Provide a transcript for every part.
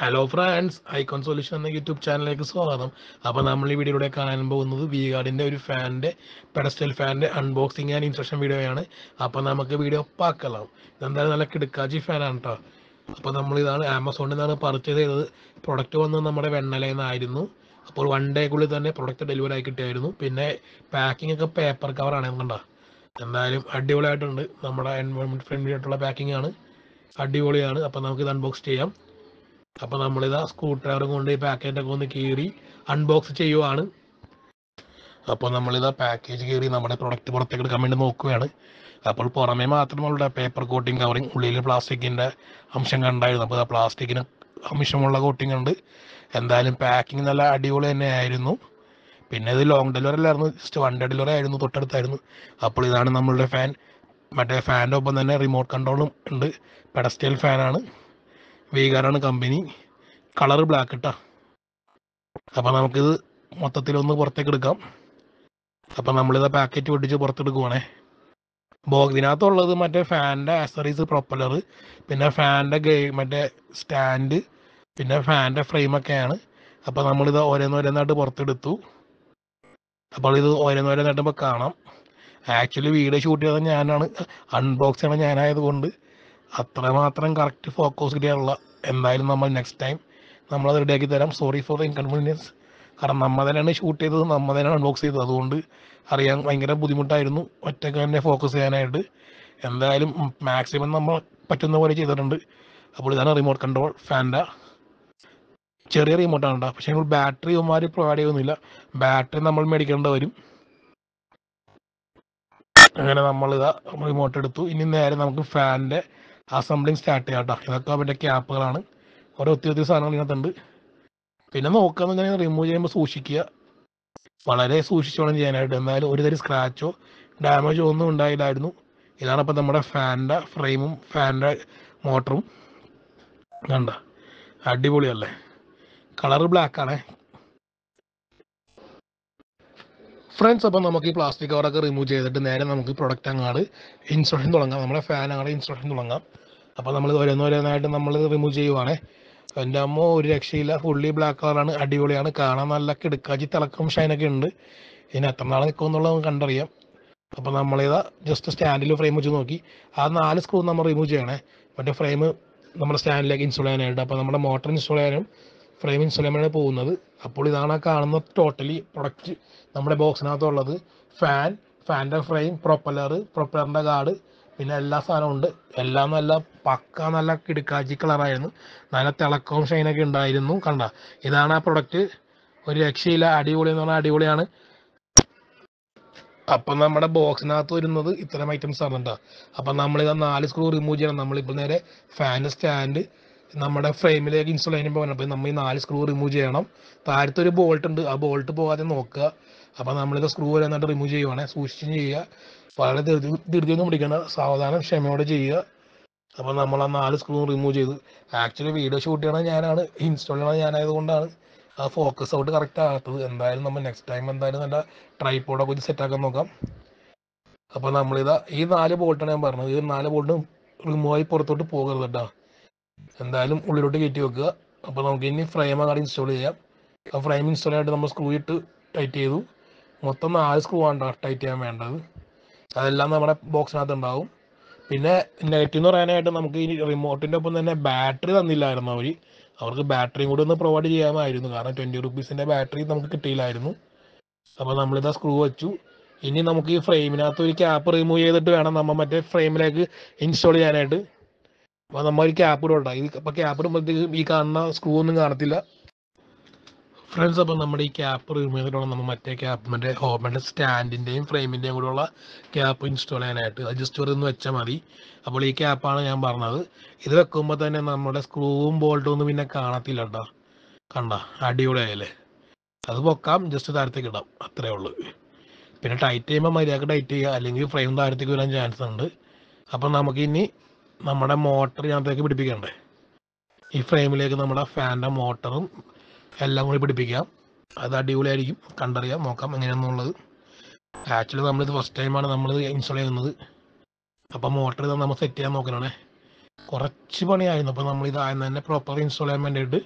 hello friends I solution എന്ന YouTube ചാനലിലേക്ക് സ്വാഗതം അപ്പോൾ നമ്മൾ ഈ വീഡിയോയിലൂടെ കാണാൻ പോകുന്നത് വി ഗാർഡിൻ്റെ ഒരു ഫാനിൻ്റെ പെഡസ്റ്റൽ ഫാനിൻ്റെ അൺബോക്സിങ് ആൻഡ് ഇൻസ്ട്രക്ഷൻ വീഡിയോയാണ് അപ്പോൾ നമുക്ക് വീഡിയോ പാക്കലാം ഇതെന്തായാലും നല്ല കിടക്കാച്ചി ഫാനാണ് കേട്ടോ അപ്പോൾ നമ്മൾ ഇതാണ് ആമസോണിൽ നിന്നാണ് പർച്ചേസ് ചെയ്തത് പ്രൊഡക്റ്റ് വന്നത് നമ്മുടെ വെണ്ണലയിൽ അപ്പോൾ വൺ ഡേക്കുള്ളിൽ തന്നെ പ്രൊഡക്റ്റ് ഡെലിവറി ആയി കിട്ടിയായിരുന്നു പിന്നെ പാക്കിംഗ് ഒക്കെ പേപ്പർ കവറാണ് കണ്ടോ എന്തായാലും അടിപൊളിയായിട്ടുണ്ട് നമ്മുടെ എൻവയോൺമെൻറ്റ് ഫ്രണ്ട്ലി ആയിട്ടുള്ള പാക്കിംഗ് ആണ് അടിപൊളിയാണ് അപ്പോൾ നമുക്ക് ഇത് അൺബോക്സ് ചെയ്യാം അപ്പൊ നമ്മളിതാ സ്ക്രൂ ഡ്രൈവറും കൊണ്ട് ഈ പാക്കേജ് ഒക്കെ ഒന്ന് കീറി അൺബോക്സ് ചെയ്യുവാണ് അപ്പോൾ നമ്മളിതാ പാക്കേജ് കീറി നമ്മുടെ പ്രൊഡക്റ്റ് പുറത്തേക്ക് എടുക്കാൻ വേണ്ടി നോക്കുകയാണ് അപ്പോൾ പുറമേ മാത്രമുള്ള പേപ്പർ കോട്ടിങ് കവറിങ് ഉള്ളിൽ പ്ലാസ്റ്റിക്കിന്റെ അംശം കണ്ടായിരുന്നു അപ്പോൾ ആ പ്ലാസ്റ്റിക്കിന് അംശമുള്ള കോട്ടിങ് ഉണ്ട് എന്തായാലും പാക്കിങ് നല്ല അടിപൊളി തന്നെ ആയിരുന്നു പിന്നെ ഇത് ലോങ് ഡെലിവറി അല്ലായിരുന്നു ജസ്റ്റ് വൺ ഡേ ഡെലിവറി ആയിരുന്നു തൊട്ടടുത്തായിരുന്നു അപ്പോൾ ഇതാണ് നമ്മളുടെ ഫാൻ മറ്റേ ഫാനിൻ്റെ ഒപ്പം തന്നെ റിമോട്ട് കൺട്രോളും ഉണ്ട് പെഡസ്റ്റൈൽ ഫാനാണ് വീഗാനാണ് കമ്പനി കളർ ബ്ലാക്ക് ഇട്ട അപ്പം നമുക്കിത് മൊത്തത്തിലൊന്ന് പുറത്തേക്ക് എടുക്കാം അപ്പം നമ്മളിത് പാക്കറ്റ് പൊട്ടിച്ച് പുറത്തെടുക്കുവാണേ ബോഗിനകത്തുള്ളത് മറ്റേ ഫാനിൻ്റെ ആക്സറീസ് പ്രൊപ്പലർ പിന്നെ ഫാനിൻ്റെ ഗെ മറ്റേ സ്റ്റാൻഡ് പിന്നെ ഫാനിൻ്റെ ഫ്രെയിമൊക്കെയാണ് അപ്പോൾ നമ്മളിത് ഓരോന്നോരോന്നായിട്ട് പുറത്തെടുത്തു അപ്പോൾ ഇത് ഓരോന്നോരോന്നായിട്ടുമ്പോൾ കാണാം ആക്ച്വലി വീഡിയോ ഷൂട്ട് ചെയ്തത് ഞാനാണ് അൺബോക്സ് ചെയ്യണം ഞാനായത് കൊണ്ട് അത്രമാത്രം കറക്റ്റ് ഫോക്കസ് ചെയ്യാനുള്ള എന്തായാലും നമ്മൾ നെക്സ്റ്റ് ടൈം റെഡി ആക്കി തരാം സോറി ഫോർ ദ ഇൻകൺവീനിയൻസ് കാരണം നമ്മൾ തന്നെയാണ് ഷൂട്ട് ചെയ്തത് നമ്മൾ തന്നെയാണ് അൺബോക്സ് ചെയ്തത് അതുകൊണ്ട് അറിയാൻ ഭയങ്കര ബുദ്ധിമുട്ടായിരുന്നു ഒറ്റയ്ക്ക് തന്നെ ഫോക്കസ് ചെയ്യാനായിട്ട് എന്തായാലും മാക്സിമം നമ്മൾ പറ്റുന്ന പോലെ ചെയ്തിട്ടുണ്ട് അപ്പോൾ ഇതാണ് റിമോട്ട് കൺട്രോൾ ഫാൻ്റെ ചെറിയ റിമോട്ടാണ് കേട്ടോ പക്ഷേ നമ്മൾ ബാറ്ററി ഒമാര് പ്രൊവൈഡ് ചെയ്യുന്നില്ല ബാറ്ററി നമ്മൾ മേടിക്കേണ്ടി വരും അങ്ങനെ നമ്മൾ ഇതാ റിമോട്ട് എടുത്തു ഇനി നേരെ നമുക്ക് ഫാനിൻ്റെ അസംബ്ലിങ് സ്റ്റാർട്ട് ചെയ്യാം കേട്ടോ ഇതൊക്കെ അവരുടെ ക്യാപ്പുകളാണ് ഓരോ ഒത്തിരി ഒത്തിരി സാധനങ്ങൾ ഇതിനകത്തുണ്ട് പിന്നെ നോക്കാന്ന് ഇങ്ങനെ റിമൂവ് ചെയ്യുമ്പോൾ സൂക്ഷിക്കുക വളരെ സൂക്ഷിച്ചോളം ചെയ്യാനായിട്ട് എന്നാലും ഒരു തരം സ്ക്രാച്ചോ ഡാമേജോ ഒന്നും ഉണ്ടായില്ലായിരുന്നു ഇതാണ് ഇപ്പം നമ്മുടെ ഫാനിൻ്റെ ഫ്രെയിമും ഫാനിൻ്റെ മോട്ടറും കണ്ട അടിപൊളിയല്ലേ കളർ ബ്ലാക്കാണേ ഫ്രണ്ട്സ് അപ്പം നമുക്ക് ഈ പ്ലാസ്റ്റിക് കവറൊക്കെ റിമൂവ് ചെയ്തിട്ട് നേരെ നമുക്ക് പ്രൊഡക്റ്റ് അങ്ങോട്ട് ഇൻസ്ട്രക്ഷൻ തുടങ്ങാം നമ്മുടെ ഫാൻ അങ്ങോട്ട് ഇൻസ്ട്രക്ഷൻ തുടങ്ങാം അപ്പോൾ നമ്മൾ ഓരോന്നോരോന്നായിട്ട് നമ്മൾ റിമൂവ് ചെയ്യുവാണേ എൻ്റെ അമ്മ ഒരു രക്ഷയില്ല ഫുള്ളി ബ്ലാക്ക് കളറാണ് അടിപൊളിയാണ് കാണാൻ നല്ല കിടുക്കാച്ചി തിളക്കം ഷൈനൊക്കെ ഉണ്ട് ഇനി എത്ര നാൾ എന്നുള്ളത് നമുക്ക് കണ്ടറിയാം അപ്പോൾ നമ്മളേതാ ജസ്റ്റ് സ്റ്റാൻഡിൽ ഫ്രെയിം വെച്ച് നോക്കി ആ നാല് സ്ക്രൂ നമ്മൾ റിമൂവ് ചെയ്യണേ മറ്റേ ഫ്രെയിം നമ്മുടെ സ്റ്റാൻഡിലേക്ക് ഇൻസ്റ്റോൾ ചെയ്യാനായിട്ട് അപ്പോൾ നമ്മുടെ മോട്ടർ ഇൻസ്റ്റോൾ ചെയ്യാനും ഫ്രെയിം ഇൻസുലേഷനാണ് പോകുന്നത് അപ്പോൾ ഇതാണ് കാണുന്ന ടോട്ടലി പ്രൊഡക്റ്റ് നമ്മുടെ ബോക്സിനകത്തുള്ളത് ഫാൻ ഫാൻ്റെ ഫ്രെയിം പ്രൊപ്പലർ പ്രൊപ്പലറിൻ്റെ ഗാർഡ് പിന്നെ എല്ലാ സാധനവും ഉണ്ട് എല്ലാം നല്ല പക്ക നല്ല കിടുക്കാച്ചി കളറായിരുന്നു നല്ല തിളക്കവും ഷൈനൊക്കെ ഉണ്ടായിരുന്നു കണ്ട ഇതാണ് ആ പ്രൊഡക്റ്റ് ഒരു രക്ഷയില്ല അടിപൊളി എന്ന് പറഞ്ഞാൽ അടിപൊളിയാണ് അപ്പം നമ്മുടെ ബോക്സിനകത്ത് വരുന്നത് ഇത്തരം ഐറ്റംസ് ആണ് കേട്ടോ അപ്പം നമ്മളിത് നാല് സ്ക്രൂ റിമൂവ് ചെയ്യണം നമ്മളിപ്പോൾ നേരെ ഫാൻ സ്റ്റാൻഡ് നമ്മുടെ ഫ്രെയിമിലേക്ക് ഇൻസ്റ്റോൾ ചെയ്യുമ്പോൾ അപ്പോൾ നമ്മൾ ഈ നാല് സ്ക്രൂ റിമൂവ് ചെയ്യണം താഴത്തെ ഒരു ബോൾട്ട് ഉണ്ട് ആ ബോൾട്ട് പോകാതെ നോക്കുക അപ്പോൾ നമ്മളിത് സ്ക്രൂ വരെ റിമൂവ് ചെയ്യുവാണേ സൂക്ഷിച്ചും ചെയ്യുക വളരെ ധൃതി ഒന്നും പിടിക്കണം സാവധാനം ക്ഷമയോടെ ചെയ്യുക അപ്പോൾ നമ്മൾ ആ നാല് സ്ക്രൂ റിമൂവ് ചെയ്തു ആക്ച്വലി വീഡിയോ ഷൂട്ട് ചെയ്യണത് ഞാനാണ് ഇൻസ്റ്റോൾ ചെയ്യണത് ഞാനായതുകൊണ്ടാണ് ആ ഫോക്കസ് ഔട്ട് കറക്റ്റ് ആകാത്തത് എന്തായാലും നമ്മൾ നെക്സ്റ്റ് ടൈം എന്തായാലും നല്ല ട്രൈപ്പോഡൊക്കെ ഒരു സെറ്റാക്കാൻ നോക്കാം അപ്പോൾ നമ്മളിതാ ഈ നാല് ബോൾട്ടാണ് ഞാൻ പറഞ്ഞത് ഈ നാല് ബോൾട്ടും റിമൂവായി പുറത്തോട്ട് പോകരുത് കേട്ടോ എന്തായാലും ഉള്ളിലോട്ട് കയറ്റി വെക്കുക അപ്പോൾ നമുക്ക് ഇനി ഫ്രെയിം അങ്ങോട്ട് ഇൻസ്റ്റാൾ ചെയ്യാം ആ ഫ്രെയിം ഇൻസ്റ്റാൾ ആയിട്ട് നമ്മൾ സ്ക്രൂ ഇട്ട് ടൈറ്റ് ചെയ്തു മൊത്തം നാല് സ്ക്രൂ ആണ് ടൈറ്റ് ചെയ്യാൻ വേണ്ടത് അതെല്ലാം നമ്മുടെ ബോക്സിനകത്ത് ഉണ്ടാവും പിന്നെ നെഗറ്റീവ് എന്ന് പറയാനായിട്ട് നമുക്ക് ഈ റിമോട്ടിൻ്റെ ഒപ്പം തന്നെ ബാറ്ററി തന്നില്ലായിരുന്നു അവർ അവർക്ക് ബാറ്ററിയും കൂടി ഒന്ന് പ്രൊവൈഡ് ചെയ്യാമായിരുന്നു കാരണം ട്വൻറ്റി റുപ്പീസിൻ്റെ ബാറ്ററി നമുക്ക് കിട്ടിയില്ലായിരുന്നു അപ്പോൾ ആ സ്ക്രൂ വെച്ചു ഇനി നമുക്ക് ഈ ഫ്രെയിമിനകത്ത് ഒരു ക്യാപ്പ് റിമൂവ് ചെയ്തിട്ട് വേണം നമ്മൾ മറ്റേ ഫ്രെയിമിലേക്ക് ഇൻസ്റ്റാൾ ചെയ്യാനായിട്ട് അപ്പോൾ നമ്മൾ ഒരു ക്യാപ്പ് ഈ അപ്പോൾ ക്യാപ്പ് ഇടുമ്പോഴത്തേക്കും ഈ കാണുന്ന സ്ക്രൂ ഒന്നും കാണത്തില്ല ഫ്രണ്ട്സ് അപ്പോൾ നമ്മുടെ ഈ ക്യാപ്പ് റിമൂവ് ചെയ്തിട്ടാണ് നമ്മൾ മറ്റേ ക്യാപ്പിൻ്റെ ഹോമിൻ്റെ സ്റ്റാൻഡിൻ്റെയും ഫ്രെയിമിൻ്റെയും കൂടെയുള്ള ക്യാപ്പ് ഇൻസ്റ്റാൾ ചെയ്യാനായിട്ട് അഡ്ജസ്റ്റർ ഒന്ന് വെച്ചാൽ മതി അപ്പോൾ ഈ ക്യാപ്പാണ് ഞാൻ പറഞ്ഞത് ഇത് വെക്കുമ്പോൾ തന്നെ നമ്മുടെ സ്ക്രൂവും ബോൾട്ടും ഒന്നും പിന്നെ കാണത്തില്ല കേട്ടോ കണ്ട അടിപൊളിയായല്ലേ അത് പൊക്കാം ജസ്റ്റ് താരത്തേക്ക് ഇടാം അത്രേ ഉള്ളൂ പിന്നെ ടൈറ്റ് ചെയ്യുമ്പോൾ മര്യാദക്ക് ടൈറ്റ് ചെയ്യുക അല്ലെങ്കിൽ ഫ്രെയിം താരത്തേക്ക് വരാൻ ചാൻസ് ഉണ്ട് അപ്പം നമുക്കിനി നമ്മുടെ മോട്ടർ ഇതിനകത്തേക്ക് പിടിപ്പിക്കണ്ടേ ഈ ഫ്രെയിമിലേക്ക് നമ്മുടെ ഫാനിൻ്റെ മോട്ടറും എല്ലാം കൂടി പിടിപ്പിക്കാം അത് അടിപൊളിയായിരിക്കും കണ്ടറിയാം നോക്കാം എങ്ങനെയാണെന്നുള്ളത് ആക്ച്വലി നമ്മളിത് ഫസ്റ്റ് ടൈമാണ് നമ്മൾ ഇൻസ്റ്റാൾ ചെയ്യുന്നത് അപ്പോൾ മോട്ടർ നമ്മൾ സെറ്റ് ചെയ്യാൻ നോക്കണേ കുറച്ച് പണിയായിരുന്നു അപ്പോൾ നമ്മൾ ഇത് ആദ്യം തന്നെ പ്രോപ്പർ ഇൻസ്റ്റാൾ ചെയ്യാൻ വേണ്ടിയിട്ട്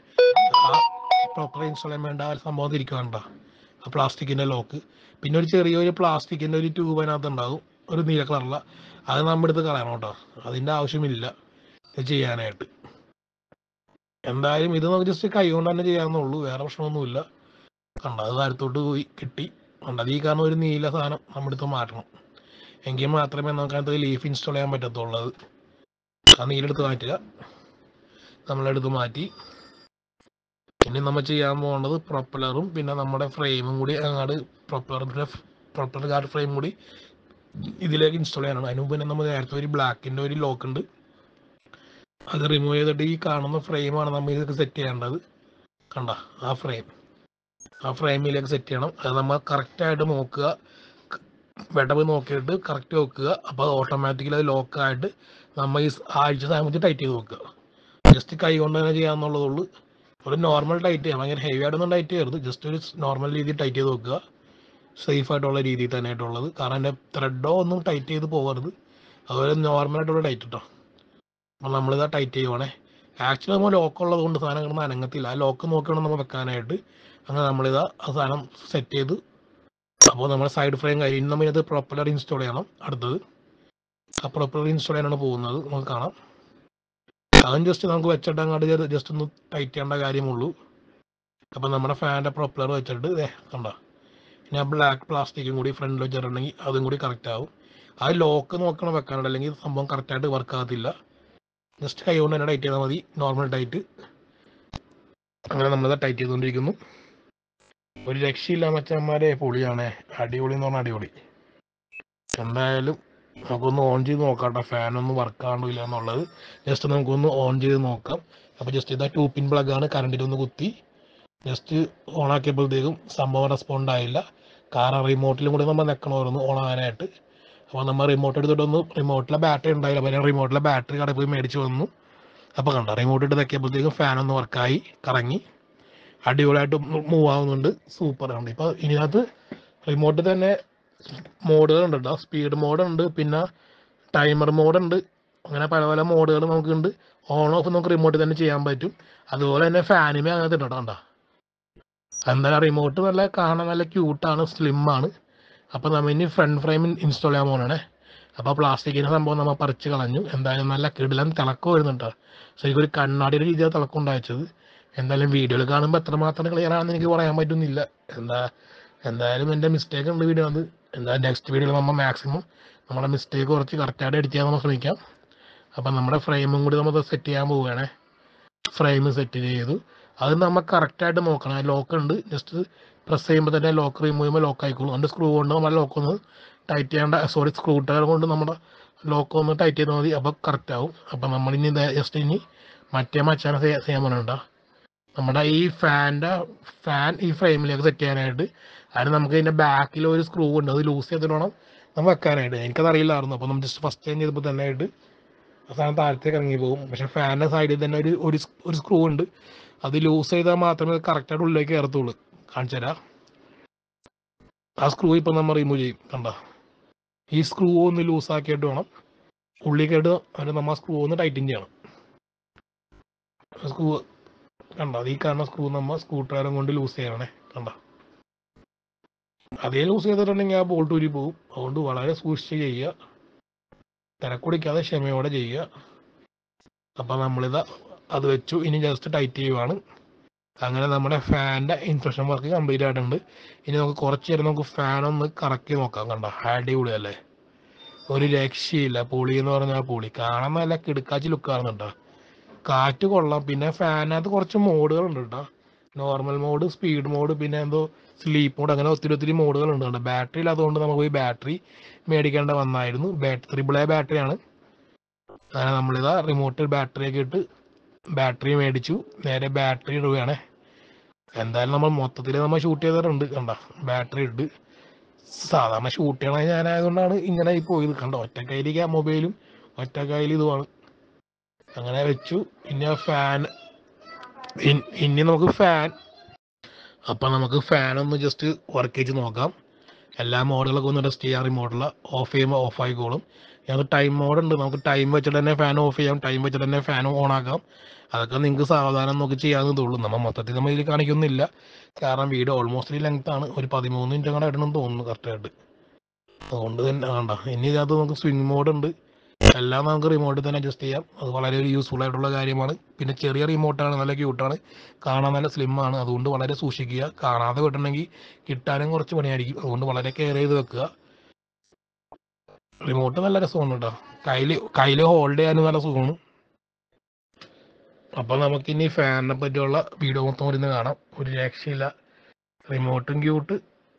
പ്രോപ്പർ ഇൻസ്റ്റാൾ ചെയ്യാൻ വേണ്ട ആ സംഭവം തിരിക്കുന്നുണ്ടോ ആ പ്ലാസ്റ്റിക്കിൻ്റെ ലോക്ക് പിന്നെ ഒരു ചെറിയൊരു പ്ലാസ്റ്റിക്കിൻ്റെ ഒരു ട്യൂബ് അതിനകത്ത് ഉണ്ടാകും ഒരു നീല കളറുള്ള അത് നമ്മൾ എടുത്ത് കളയണം കേട്ടോ അതിൻ്റെ ആവശ്യമില്ല ചെയ്യാനായിട്ട് എന്തായാലും ഇത് നമുക്ക് ജസ്റ്റ് കൈ കൊണ്ട് തന്നെ ചെയ്യാവുന്നുള്ളൂ വേറെ പ്രശ്നമൊന്നുമില്ല കണ്ട അത് താഴത്തോട്ട് പോയി കിട്ടി കണ്ടത് ഈ കാരണം ഒരു നീല സാധനം നമ്മുടെ അടുത്ത് മാറ്റണം എങ്കിൽ മാത്രമേ നമുക്ക് അതിനകത്ത് ലീഫ് ഇൻസ്റ്റാൾ ചെയ്യാൻ പറ്റത്തുള്ളൂ ആ നീലെടുത്ത് മാറ്റുക നമ്മളെടുത്ത് മാറ്റി പിന്നെ നമ്മൾ ചെയ്യാൻ പോകേണ്ടത് പ്രൊപ്പലറും പിന്നെ നമ്മുടെ ഫ്രെയിമും കൂടി അങ്ങാട് പ്രൊപ്പലറിൻ്റെ പ്രൊപ്പലർ ഗാർഡ് ഫ്രെയിം കൂടി ഇതിലേക്ക് ഇൻസ്റ്റാൾ ചെയ്യാനാണ് അതിന് മുമ്പ് തന്നെ നമ്മൾ നേരത്തെ ഒരു ബ്ലാക്കിൻ്റെ ഒരു ലോക്ക് ഉണ്ട് അത് റിമൂവ് ചെയ്തിട്ട് ഈ കാണുന്ന ഫ്രെയിമാണ് നമ്മൾ ഇതൊക്കെ സെറ്റ് ചെയ്യേണ്ടത് കണ്ട ആ ഫ്രെയിം ആ ഫ്രെയിമിലേക്ക് സെറ്റ് ചെയ്യണം അത് നമ്മൾ കറക്റ്റായിട്ട് നോക്കുക വെടവ് നോക്കിയിട്ട് കറക്റ്റ് നോക്കുക അപ്പോൾ അത് ഓട്ടോമാറ്റിക്കലി അത് ലോക്കായിട്ട് നമ്മൾ ഈ ആഴ്ച സമയത്ത് ടൈറ്റ് ചെയ്ത് നോക്കുക ജസ്റ്റ് കൈ കൊണ്ട് തന്നെ ചെയ്യാമെന്നുള്ളതുള്ളൂ ഒരു നോർമൽ ടൈറ്റ് ചെയ്യാം ഭയങ്കര ഹെവി ആയിട്ടൊന്നും ടൈറ്റ് ചെയ്യരുത് ജസ്റ്റ് ഒരു നോർമൽ രീതിയിൽ ടൈറ്റ് ചെയ്ത് നോക്കുക സേഫ് ആയിട്ടുള്ള രീതിയിൽ തന്നെ ആയിട്ടുള്ളത് കാരണം എൻ്റെ ത്രെഡോ ഒന്നും ടൈറ്റ് ചെയ്ത് പോകരുത് അതുപോലെ നോർമലായിട്ടുള്ള ടൈറ്റ് കേട്ടോ അപ്പോൾ നമ്മളിതാ ടൈറ്റ് ചെയ്യുവാണേ ആക്ച്വലി നമ്മൾ ലോക്ക് ഉള്ളത് കൊണ്ട് സാധനം കിടന്ന് അനങ്ങത്തില്ല ആ ലോക്ക് നോക്കിയാണ് നമ്മൾ വെക്കാനായിട്ട് അങ്ങനെ നമ്മളിതാ ആ സാധനം സെറ്റ് ചെയ്ത് അപ്പോൾ നമ്മൾ സൈഡ് ഫ്രെയിം കഴിയും നമ്മൾ ഇത് പ്രൊപ്പലർ ഇൻസ്റ്റാൾ ചെയ്യണം അടുത്തത് ആ പ്രൊപ്പലർ ഇൻസ്റ്റാൾ ചെയ്യാനാണ് പോകുന്നത് നമുക്ക് കാണാം അതും ജസ്റ്റ് നമുക്ക് വെച്ചിട്ട് അങ്ങോട്ട് ജസ്റ്റ് ഒന്ന് ടൈറ്റ് ചെയ്യേണ്ട കാര്യമുള്ളൂ അപ്പം നമ്മുടെ ഫാനിൻ്റെ പ്രൊപ്പലർ വെച്ചിട്ട് ഇതേ കണ്ടോ ഞാൻ ബ്ലാക്ക് പ്ലാസ്റ്റിക്കും കൂടി ഫ്രണ്ടിൽ വെച്ചിട്ടുണ്ടെങ്കിൽ അതും കൂടി കറക്റ്റ് ആവും ആ ലോക്ക് നോക്കണം വെക്കാനുണ്ട് അല്ലെങ്കിൽ സംഭവം കറക്റ്റായിട്ട് വർക്ക് ആകത്തില്ല ജസ്റ്റ് കൈ കൊണ്ട് തന്നെ ടൈറ്റ് ചെയ്താൽ മതി നോർമൽ ടൈറ്റ് അങ്ങനെ നമ്മളത് ടൈറ്റ് ചെയ്തുകൊണ്ടിരിക്കുന്നു ഒരു രക്ഷയില്ല മച്ചന്മാരെ പൊളിയാണേ അടിപൊളി എന്ന് പറഞ്ഞാൽ അടിപൊളി എന്തായാലും നമുക്കൊന്ന് ഓൺ ചെയ്ത് നോക്കാം കേട്ടോ ഫാനൊന്നും വർക്കാണോ ഇല്ല എന്നുള്ളത് ജസ്റ്റ് നമുക്കൊന്ന് ഓൺ ചെയ്ത് നോക്കാം അപ്പോൾ ജസ്റ്റ് ഇതാ ടൂ പിൻ പ്ലഗ് ആണ് കറണ്ടിൽ ഒന്ന് കുത്തി ജസ്റ്റ് ഓൺ ആക്കിയപ്പോഴത്തേക്കും സംഭവം റെസ്പോണ്ട് ആയില്ല കാർ റിമോട്ടിലും കൂടി നമ്മൾ നിൽക്കണമായിരുന്നു ഓൺ ഓണാകാനായിട്ട് അപ്പോൾ നമ്മൾ റിമോട്ട് എടുത്തിട്ട് ഒന്ന് റിമോട്ടിലെ ബാറ്ററി ഉണ്ടായില്ല അപ്പോൾ റിമോട്ടിലെ ബാറ്ററി കടയിൽ പോയി മേടിച്ച് വന്നു അപ്പോൾ കണ്ട റിമോട്ട് ഇട്ട് നിൽക്കിയപ്പോഴത്തേക്കും ഫാനൊന്ന് വർക്കായി കറങ്ങി അടിപൊളിയായിട്ട് മൂവ് ആവുന്നുണ്ട് സൂപ്പർ ആണ് ഇപ്പോൾ ഇതിനകത്ത് റിമോട്ട് തന്നെ മോഡുകളുണ്ട് കേട്ടോ സ്പീഡ് മോഡുണ്ട് പിന്നെ ടൈമർ മോഡുണ്ട് അങ്ങനെ പല പല മോഡുകൾ നമുക്കുണ്ട് ഓൺ ഓഫ് നമുക്ക് റിമോട്ടിൽ തന്നെ ചെയ്യാൻ പറ്റും അതുപോലെ തന്നെ ഫാനിമേ അങ്ങനത്തെ ഇട്ടോ കണ്ടോ എന്തായാലും റിമോട്ട് നല്ല കാണാൻ നല്ല ക്യൂട്ടാണ് സ്ലിമ്മാണ് അപ്പോൾ നമ്മൾ ഇനി ഫ്രണ്ട് ഫ്രെയിമിൽ ഇൻസ്റ്റാൾ ചെയ്യാൻ പോകണേ അപ്പോൾ പ്ലാസ്റ്റിക്കിൻ്റെ സംഭവം നമ്മൾ പറിച്ച് കളഞ്ഞു എന്തായാലും നല്ല കിടിലൻ തിളക്കം വരുന്നുണ്ട് കണ്ണാടി ഒരു കണ്ണാടിയുടെ തിളക്കം ഉണ്ടായത് എന്തായാലും വീഡിയോകൾ കാണുമ്പോൾ എത്രമാത്രം ക്ലിയർ ആണെന്ന് എനിക്ക് പറയാൻ പറ്റുന്നില്ല എന്താ എന്തായാലും എൻ്റെ മിസ്റ്റേക്ക് ഉണ്ട് വീഡിയോ അത് എന്താ നെക്സ്റ്റ് വീഡിയോയിൽ നമ്മൾ മാക്സിമം നമ്മുടെ മിസ്റ്റേക്ക് കുറച്ച് കറക്റ്റായിട്ട് എഡിറ്റ് ചെയ്യാൻ നമ്മൾ ശ്രമിക്കാം അപ്പം നമ്മുടെ ഫ്രെയിമും കൂടി നമ്മൾ സെറ്റ് ചെയ്യാൻ പോവുകയാണ് ഫ്രെയിം സെറ്റ് ചെയ്തു അത് നമ്മൾ കറക്റ്റായിട്ട് നോക്കണം ആ ലോക്ക് ഉണ്ട് ജസ്റ്റ് പ്രസ് ചെയ്യുമ്പോൾ തന്നെ ലോക്ക് റിമൂവ് ചെയ്യുമ്പോൾ ലോക്ക് ആയിക്കോളും അതിൻ്റെ സ്ക്രൂ കൊണ്ട് നമ്മൾ ലോക്ക് ഒന്ന് ടൈറ്റ് ചെയ്യേണ്ട സോറി സ്ക്രൂ ഡ്രൈവർ കൊണ്ട് നമ്മുടെ ലോക്ക് ഒന്ന് ടൈറ്റ് ചെയ്താൽ മതി അപ്പോൾ കറക്റ്റ് ആവും അപ്പോൾ ഇനി ജസ്റ്റ് ഇനി മറ്റേ മച്ചാണ് ചെയ്യാൻ പറഞ്ഞിട്ടാ നമ്മുടെ ഈ ഫാനിൻ്റെ ഫാൻ ഈ ഫ്രെയിമിലേക്ക് സെറ്റ് ചെയ്യാനായിട്ട് അതിന് നമുക്ക് ഇതിൻ്റെ ബാക്കിൽ ഒരു സ്ക്രൂ ഉണ്ട് അത് ലൂസ് ചെയ്തിട്ട് വേണം നമ്മൾ വെക്കാനായിട്ട് എനിക്കത് അറിയില്ലായിരുന്നു അപ്പോൾ നമ്മൾ ജസ്റ്റ് ഫസ്റ്റ് ടൈം ചെയ്തപ്പോൾ തന്നെ ആയിട്ട് അവസാനം താഴത്തേക്ക് ഇറങ്ങി പോകും പക്ഷേ ഫാനിൻ്റെ സൈഡിൽ തന്നെ ഒരു ഒരു സ്ക്രൂ ഉണ്ട് അത് ലൂസ് ചെയ്താൽ മാത്രമേ കറക്റ്റായിട്ട് ഉള്ളിലേക്ക് കയറത്തുള്ളൂ കാണിച്ചു തരാ ആ സ്ക്രൂ ഇപ്പം നമ്മൾ റിമൂവ് ചെയ്യും കണ്ട ഈ സ്ക്രൂ ഒന്ന് ലൂസാക്കിയിട്ട് വേണം കേട്ട് അതിന് നമ്മൾ സ്ക്രൂ ഒന്ന് ടൈറ്റിൻ ചെയ്യണം സ്ക്രൂ കണ്ട അത് ഈ കാരണം സ്ക്രൂ നമ്മൾ സ്ക്രൂ ഡ്രൈവറും കൊണ്ട് ലൂസ് ചെയ്യണേ കണ്ട അതേ ലൂസ് ചെയ്തിട്ടുണ്ടെങ്കിൽ ആ ബോൾട്ട് ഊരി പോകും അതുകൊണ്ട് വളരെ സൂക്ഷിച്ച് ചെയ്യുക തിരക്കുടിക്കാതെ ക്ഷമയോടെ ചെയ്യുക അപ്പം നമ്മളിതാ അത് വെച്ചു ഇനി ജസ്റ്റ് ടൈറ്റ് ചെയ്യുവാണ് അങ്ങനെ നമ്മുടെ ഫാനിൻ്റെ ഇൻസ്ട്രക്ഷൻ വർക്ക് കംപ്ലീറ്റ് ആയിട്ടുണ്ട് ഇനി നമുക്ക് കുറച്ച് നേരം നമുക്ക് ഫാൻ ഒന്ന് കറക്കി നോക്കാം കണ്ടോ അടിപൊളിയല്ലേ ഒരു രക്ഷയില്ല പുളി എന്ന് പറഞ്ഞാൽ പുളി കാണാൻ നല്ല കിടുക്കാച്ചി ലുക്ക് കേട്ടോ കാറ്റ് കൊള്ളാം പിന്നെ ഫാനകത്ത് കുറച്ച് മോഡുകളുണ്ട് കേട്ടോ നോർമൽ മോഡ് സ്പീഡ് മോഡ് പിന്നെ എന്തോ സ്ലീപ്പ് മോഡ് അങ്ങനെ ഒത്തിരി ഒത്തിരി മോഡുകളുണ്ട് കേട്ടോ ബാറ്ററി ഇല്ലാത്തതുകൊണ്ട് നമുക്ക് പോയി ബാറ്ററി മേടിക്കേണ്ട വന്നായിരുന്നു ബാറ്ററി ത്രിബിൾ ബാറ്ററിയാണ് അങ്ങനെ നമ്മളിതാ റിമോട്ട് ബാറ്ററിയൊക്കെ ഇട്ട് ബാറ്ററി മേടിച്ചു നേരെ ബാറ്ററി ഇടുകയാണ് എന്തായാലും നമ്മൾ മൊത്തത്തിൽ നമ്മൾ ഷൂട്ട് ചെയ്തിട്ടുണ്ട് കണ്ട ബാറ്ററി ഇട്ട് സാധാരണ ഷൂട്ട് ചെയ്യണ ഞാനായതുകൊണ്ടാണ് ഇങ്ങനെ പോയത് കണ്ട ഒറ്റ ആ മൊബൈലും ഒറ്റ കയ്യിൽ ഇതുമാണ് അങ്ങനെ വെച്ചു പിന്നെ ഫാൻ ഇനി നമുക്ക് ഫാൻ അപ്പം നമുക്ക് ഫാൻ ഒന്ന് ജസ്റ്റ് വർക്ക് ചെയ്ത് നോക്കാം എല്ലാ മോഡലൊക്കെ ഒന്ന് ടെസ്റ്റ് ചെയ്യാറ് മോഡലാണ് ഓഫ് ചെയ്യുമ്പോൾ ഓഫ് ആയിക്കോളും അത് ടൈം മോഡ് ഉണ്ട് നമുക്ക് ടൈം വെച്ചിട്ട് തന്നെ ഫാൻ ഓഫ് ചെയ്യാം ടൈം വെച്ചിട്ട് തന്നെ ഫാൻ ഓൺ ആക്കാം അതൊക്കെ നിങ്ങൾക്ക് സാവധാനം നോക്കി ചെയ്യാമെന്ന് ഉള്ളൂ നമ്മൾ മൊത്തത്തിൽ നമ്മൾ ഇതിൽ കാണിക്കൊന്നുമില്ല കാരണം വീഡിയോ ഓൾമോസ്റ്റ് ലെങ്ത് ആണ് ഒരു പതിമൂന്ന് മിനിറ്റ് അങ്ങനെ ഇടണമെന്ന് തോന്നുന്നു കറക്റ്റായിട്ട് അതുകൊണ്ട് തന്നെ വേണ്ട ഇനി ഇതിനകത്ത് നമുക്ക് സ്വിംഗ് മോഡ് ഉണ്ട് എല്ലാം നമുക്ക് റിമോട്ടിൽ തന്നെ അഡ്ജസ്റ്റ് ചെയ്യാം അത് വളരെ ഒരു യൂസ്ഫുൾ ആയിട്ടുള്ള കാര്യമാണ് പിന്നെ ചെറിയ റിമോട്ടാണ് നല്ല ക്യൂട്ടാണ് കാണാൻ നല്ല സ്ലിമ്മാണ് ആണ് അതുകൊണ്ട് വളരെ സൂക്ഷിക്കുക കാണാതെ വിടണമെങ്കിൽ കിട്ടാനും കുറച്ച് പണിയായിരിക്കും അതുകൊണ്ട് വളരെ കെയർ ചെയ്ത് വെക്കുക റിമോട്ട് നല്ല രസമാണ് കേട്ടോ കയ്യില് കയ്യില് ഹോൾഡ് ചെയ്യാനും നല്ല സുഖമാണ് അപ്പൊ ഇനി ഫാനിനെ പറ്റിയുള്ള വീഡിയോ മൊത്തം ഇരുന്ന് കാണാം ഒരു രക്ഷയില്ല റിമോട്ടും ക്യൂട്ട്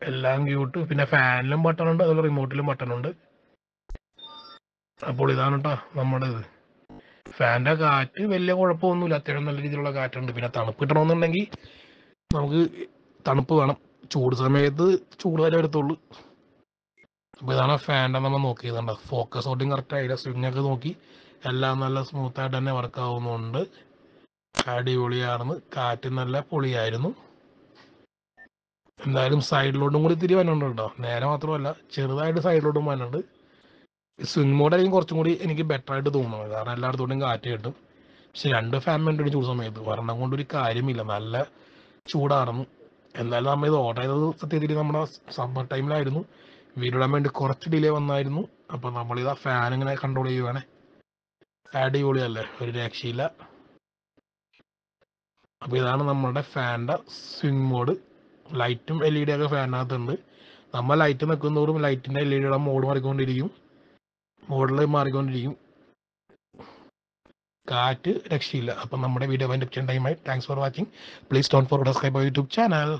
എല്ലാം ക്യൂട്ട് പിന്നെ ഫാനിലും ബട്ടണുണ്ട് അതുപോലെ റിമോട്ടിലും ബട്ടണുണ്ട് അപ്പോൾ ഇതാണ് കേട്ടോ നമ്മുടെ ഇത് ഫാനിന്റെ കാറ്റ് വലിയ കുഴപ്പമൊന്നുമില്ല അത്യാവശ്യം നല്ല രീതിയിലുള്ള കാറ്റുണ്ട് പിന്നെ തണുപ്പ് കിട്ടണമെന്നുണ്ടെങ്കിൽ നമുക്ക് തണുപ്പ് വേണം ചൂട് സമയത്ത് ചൂട് വരെ വരത്തുള്ളൂ അപ്പോൾ ഇതാണ് ഫാൻ്റെ നമ്മൾ നോക്കിയതുണ്ട് ഫോക്കസ് ഓട്ടിങ് കറക്റ്റ് ആയില്ല സ്വിങ്ങൊക്കെ നോക്കി എല്ലാം നല്ല സ്മൂത്തായിട്ട് തന്നെ വർക്ക് ആവുന്നുണ്ട് അടിപൊളിയായിരുന്നു കാറ്റ് നല്ല പൊളിയായിരുന്നു എന്തായാലും സൈഡിലോട്ടും കൂടി തിരി വന്നുണ്ട് കേട്ടോ നേരെ മാത്രമല്ല ചെറുതായിട്ട് സൈഡിലോട്ടും വന്നുണ്ട് സ്വിംഗ് മോഡായിരിക്കും കുറച്ചും കൂടി എനിക്ക് ബെറ്റർ ആയിട്ട് തോന്നുന്നത് കാരണം എല്ലായിടത്തോട്ടും കാറ്റ് കിട്ടും പക്ഷെ രണ്ട് ഫാൻ വേണ്ടി ചൂട് സമയത്ത് വരണം കൊണ്ടൊരു കാര്യമില്ല നല്ല ചൂടായിരുന്നു എന്തായാലും നമ്മൾ ഇത് ഓർഡർ ചെയ്തത് സത്യത്തിൽ നമ്മുടെ സമ്മർ ടൈമിലായിരുന്നു വീടിടാൻ വേണ്ടി കുറച്ച് ഡിലേ വന്നായിരുന്നു അപ്പോൾ നമ്മളിതാ ഫാൻ ഇങ്ങനെ കൺട്രോൾ ചെയ്യുവാണേ അടിപൊളിയല്ലേ ഒരു രക്ഷയില്ല അപ്പോൾ ഇതാണ് നമ്മളുടെ ഫാനിൻ്റെ സ്വിംഗ് മോഡ് ലൈറ്റും എൽ ഇ ഡി ഒക്കെ ഫാനിനകത്തുണ്ട് നമ്മൾ ലൈറ്റ് തോറും ലൈറ്റിന്റെ എൽ ഇ ഡിയുടെ മോഡ് മാറിക്കൊണ്ടിരിക്കും മോഡൽ മാറിക്കൊണ്ടിരിക്കും കാറ്റ് രക്ഷയില്ല അപ്പം നമ്മുടെ വീഡിയോ വൈൻഡപ്പ് ചെയ്യാൻ ടൈമായി thanks for watching please don't for subscribe YouTube channel